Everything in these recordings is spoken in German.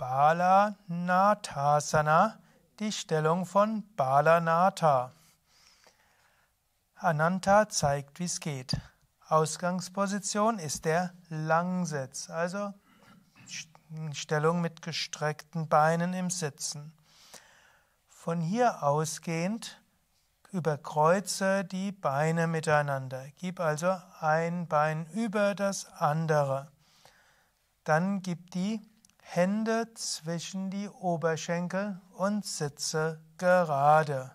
Balanatasana, die Stellung von Balanata. Ananta zeigt, wie es geht. Ausgangsposition ist der Langsitz, also Stellung mit gestreckten Beinen im Sitzen. Von hier ausgehend überkreuze die Beine miteinander. Gib also ein Bein über das andere. Dann gib die Hände zwischen die Oberschenkel und sitze gerade.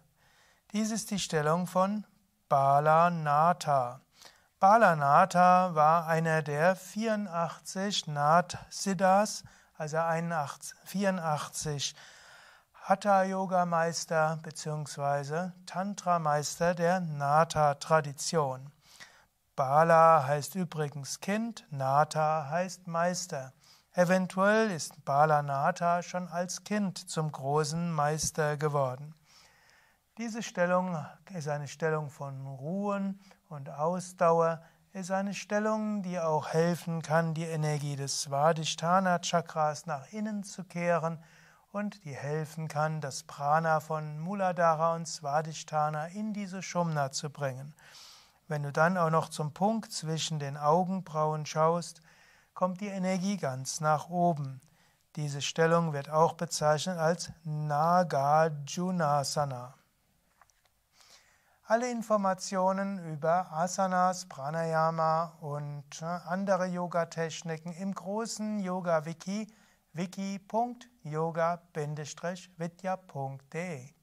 Dies ist die Stellung von Balanata. Balanata war einer der 84 Nat Siddhas, also 81, 84 Hatha-Yoga-Meister bzw. Tantra-Meister der natha tradition Bala heißt übrigens Kind, Natha heißt Meister. Eventuell ist Balanatha schon als Kind zum großen Meister geworden. Diese Stellung ist eine Stellung von Ruhen und Ausdauer, ist eine Stellung, die auch helfen kann, die Energie des Svadhisthana Chakras nach innen zu kehren und die helfen kann, das Prana von Muladhara und Svadhisthana in diese Shumna zu bringen. Wenn du dann auch noch zum Punkt zwischen den Augenbrauen schaust, kommt die Energie ganz nach oben. Diese Stellung wird auch bezeichnet als Nagarjunasana. Alle Informationen über Asanas, Pranayama und äh, andere Yogatechniken im großen Yoga-Wiki wiki.yoga-vidya.de